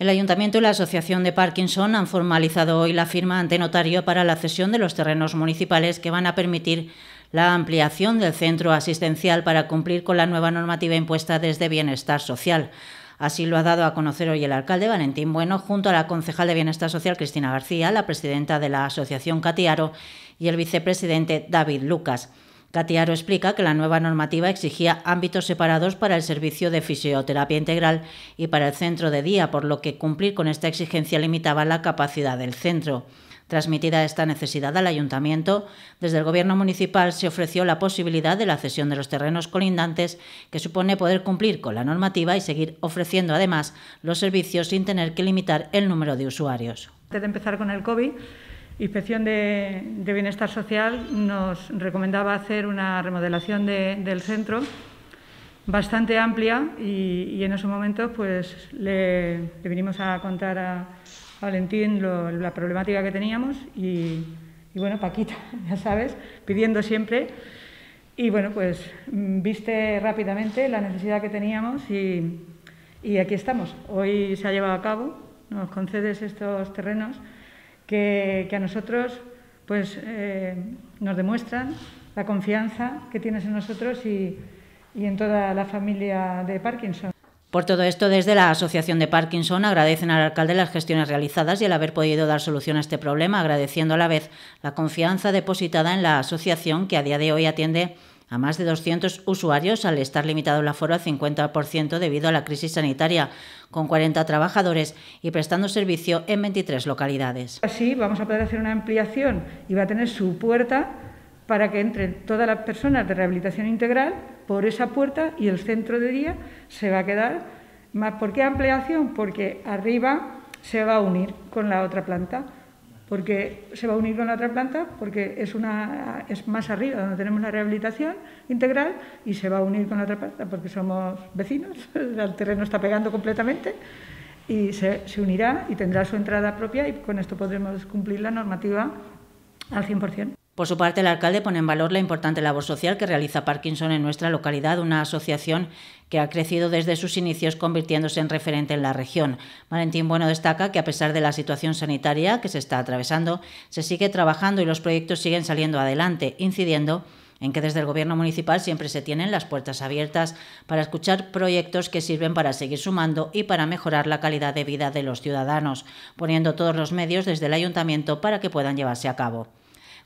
El Ayuntamiento y la Asociación de Parkinson han formalizado hoy la firma ante notario para la cesión de los terrenos municipales que van a permitir la ampliación del centro asistencial para cumplir con la nueva normativa impuesta desde Bienestar Social. Así lo ha dado a conocer hoy el alcalde Valentín Bueno junto a la concejal de Bienestar Social Cristina García, la presidenta de la Asociación Catiaro y el vicepresidente David Lucas. Catiaro explica que la nueva normativa exigía ámbitos separados para el servicio de fisioterapia integral y para el centro de día, por lo que cumplir con esta exigencia limitaba la capacidad del centro. Transmitida esta necesidad al ayuntamiento, desde el gobierno municipal se ofreció la posibilidad de la cesión de los terrenos colindantes, que supone poder cumplir con la normativa y seguir ofreciendo además los servicios sin tener que limitar el número de usuarios. Antes empezar con el COVID, Inspección de, Bienestar Social nos recomendaba hacer una remodelación del centro bastante amplia y, en esos momentos pues, le, vinimos a contar a, Valentín la problemática que teníamos y, bueno, Paquita, ya sabes, pidiendo siempre. Y bueno, pues viste rápidamente la necesidad que teníamos y, aquí estamos. Hoy se ha llevado a cabo, nos concedes estos terrenos que, a nosotros pues, eh, nos demuestran la confianza que tienes en nosotros y, y en toda la familia de Parkinson. Por todo esto, desde la Asociación de Parkinson agradecen al alcalde las gestiones realizadas y el haber podido dar solución a este problema, agradeciendo a la vez la confianza depositada en la asociación que a día de hoy atiende a más de 200 usuarios al estar limitado el aforo al 50% debido a la crisis sanitaria, con 40 trabajadores y prestando servicio en 23 localidades. Así vamos a poder hacer una ampliación y va a tener su puerta para que entren todas las personas de rehabilitación integral por esa puerta y el centro de día se va a quedar. ¿Más por qué ampliación? Porque arriba se va a unir con la otra planta porque se va a unir con la otra planta, porque es, una, es más arriba donde tenemos la rehabilitación integral y se va a unir con la otra planta porque somos vecinos, el terreno está pegando completamente y se, se unirá y tendrá su entrada propia y con esto podremos cumplir la normativa al 100%. Por su parte, el alcalde pone en valor la importante labor social que realiza Parkinson en nuestra localidad, una asociación que ha crecido desde sus inicios convirtiéndose en referente en la región. Valentín Bueno destaca que a pesar de la situación sanitaria que se está atravesando, se sigue trabajando y los proyectos siguen saliendo adelante, incidiendo en que desde el Gobierno Municipal siempre se tienen las puertas abiertas para escuchar proyectos que sirven para seguir sumando y para mejorar la calidad de vida de los ciudadanos, poniendo todos los medios desde el Ayuntamiento para que puedan llevarse a cabo.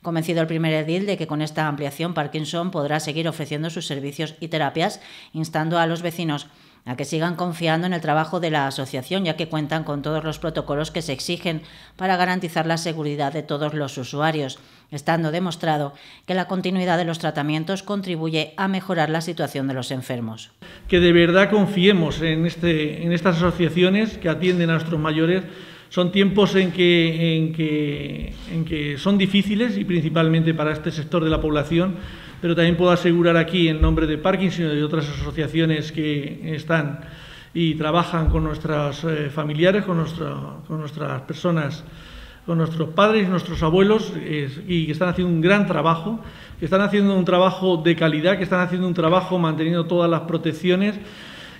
Convencido el primer edil de que con esta ampliación Parkinson podrá seguir ofreciendo sus servicios y terapias, instando a los vecinos a que sigan confiando en el trabajo de la asociación, ya que cuentan con todos los protocolos que se exigen para garantizar la seguridad de todos los usuarios, estando demostrado que la continuidad de los tratamientos contribuye a mejorar la situación de los enfermos. Que de verdad confiemos en, este, estas asociaciones que atienden a nuestros mayores son tiempos en que, en que, son difíciles y principalmente para este sector de la población, pero también puedo asegurar aquí, en nombre de Parkinson y de otras asociaciones que están y trabajan con nuestros eh, familiares, con, con nuestras personas, con nuestros padres, nuestros abuelos, y que están haciendo un gran trabajo, que están haciendo un trabajo de calidad, que están haciendo un trabajo manteniendo todas las protecciones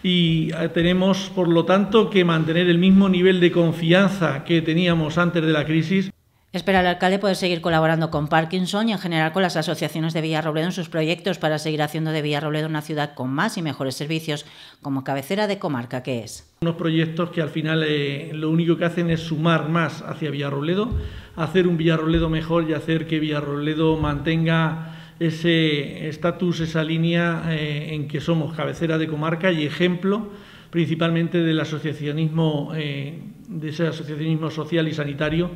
y eh, tenemos, por lo tanto, que mantener el mismo nivel de confianza que teníamos antes de la crisis. Espera el alcalde poder seguir colaborando con Parkinson y en general con las asociaciones de Villarrobledo en sus proyectos para seguir haciendo de Villarrobledo una ciudad con más y mejores servicios como cabecera de comarca que es. Unos proyectos que al final eh, lo único que hacen es sumar más hacia Villarrobledo, hacer un Villarrobledo mejor y hacer que Villarrobledo mantenga ese estatus, esa línea eh, en que somos cabecera de comarca y ejemplo principalmente del asociacionismo, eh, de ese asociacionismo social y sanitario.